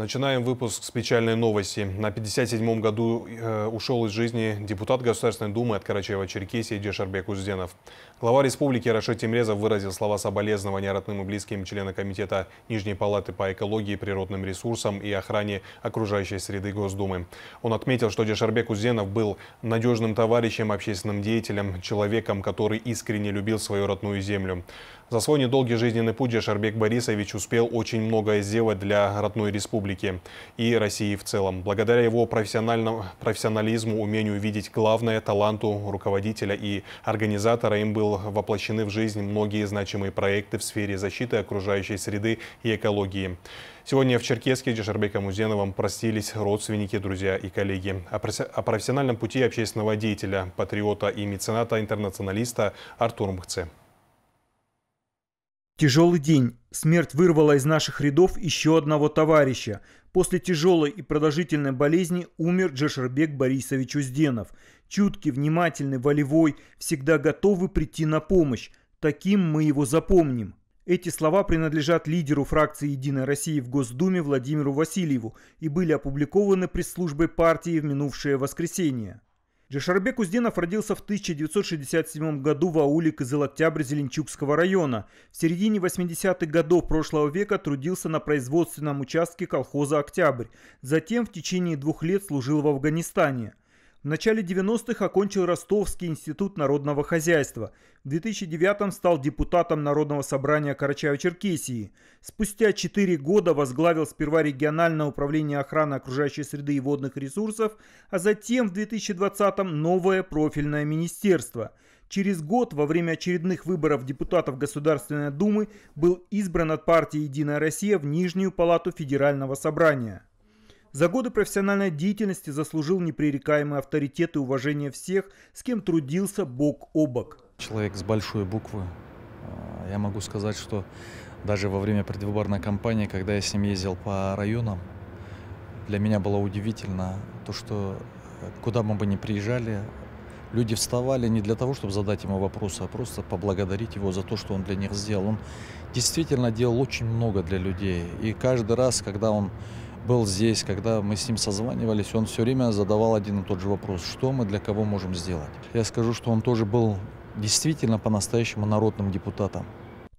Начинаем выпуск с печальной новости. На 57-м году э, ушел из жизни депутат Государственной Думы от Карачаева-Черкесии Дешарбек Узденов. Глава республики Рашид Тимрезов выразил слова соболезнования родным и близким члена Комитета Нижней Палаты по экологии, природным ресурсам и охране окружающей среды Госдумы. Он отметил, что Дешарбек Узденов был надежным товарищем, общественным деятелем, человеком, который искренне любил свою родную землю. За свой недолгий жизненный путь Дешарбек Борисович успел очень многое сделать для родной республики республики и России в целом. Благодаря его профессиональному профессионализму, умению видеть главное, таланту руководителя и организатора им был воплощены в жизнь многие значимые проекты в сфере защиты окружающей среды и экологии. Сегодня в Черкеске Джашарбека Музеновым простились родственники, друзья и коллеги. О профессиональном пути общественного деятеля, патриота и мецената-интернационалиста Артур Мхце. Тяжелый день. Смерть вырвала из наших рядов еще одного товарища. После тяжелой и продолжительной болезни умер Джешербек Борисович Узденов. Чуткий, внимательный, волевой, всегда готовый прийти на помощь. Таким мы его запомним. Эти слова принадлежат лидеру фракции «Единой России» в Госдуме Владимиру Васильеву и были опубликованы пресс-службой партии в минувшее воскресенье. Джашарбек Узденов родился в 1967 году в ауле Кызыл-Октябрь Зеленчукского района. В середине 80-х годов прошлого века трудился на производственном участке колхоза «Октябрь». Затем в течение двух лет служил в Афганистане. В начале 90-х окончил Ростовский институт народного хозяйства. В 2009-м стал депутатом Народного собрания Карачаево-Черкесии. Спустя 4 года возглавил сперва региональное управление охраны окружающей среды и водных ресурсов, а затем в 2020-м новое профильное министерство. Через год во время очередных выборов депутатов Государственной Думы был избран от партии «Единая Россия» в Нижнюю палату Федерального собрания за годы профессиональной деятельности заслужил непререкаемый авторитет и уважение всех, с кем трудился бок о бок. Человек с большой буквы. А, я могу сказать, что даже во время предвыборной кампании, когда я с ним ездил по районам, для меня было удивительно то, что э, куда мы бы ни приезжали, люди вставали не для того, чтобы задать ему вопросы, а просто поблагодарить его за то, что он для них сделал. Он действительно делал очень много для людей. И каждый раз, когда он был здесь, когда мы с ним созванивались, он все время задавал один и тот же вопрос, что мы для кого можем сделать. Я скажу, что он тоже был действительно по-настоящему народным депутатом.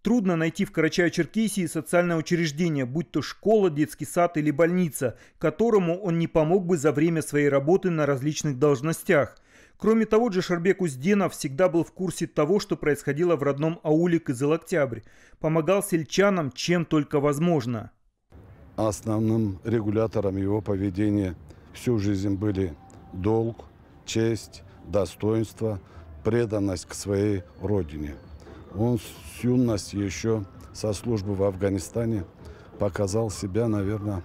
Трудно найти в Карачаево-Черкесии социальное учреждение, будь то школа, детский сад или больница, которому он не помог бы за время своей работы на различных должностях. Кроме того, Джашарбек Узденов всегда был в курсе того, что происходило в родном ауле Кызыл-Октябрь. Помогал сельчанам чем только возможно основным регулятором его поведения всю жизнь были долг, честь, достоинство, преданность к своей родине. Он с юности еще со службы в Афганистане показал себя, наверное,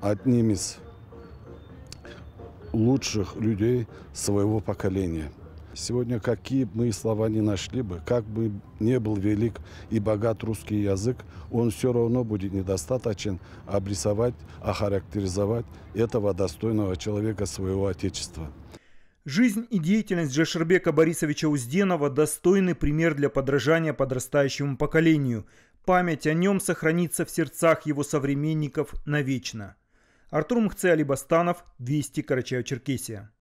одним из лучших людей своего поколения – Сегодня какие мы слова не нашли бы, как бы не был велик и богат русский язык, он все равно будет недостаточен обрисовать, охарактеризовать этого достойного человека своего Отечества. Жизнь и деятельность Жешербека Борисовича Узденова – достойный пример для подражания подрастающему поколению. Память о нем сохранится в сердцах его современников навечно. Артур Мхце Алибастанов, 200 Карачаево-Черкесия.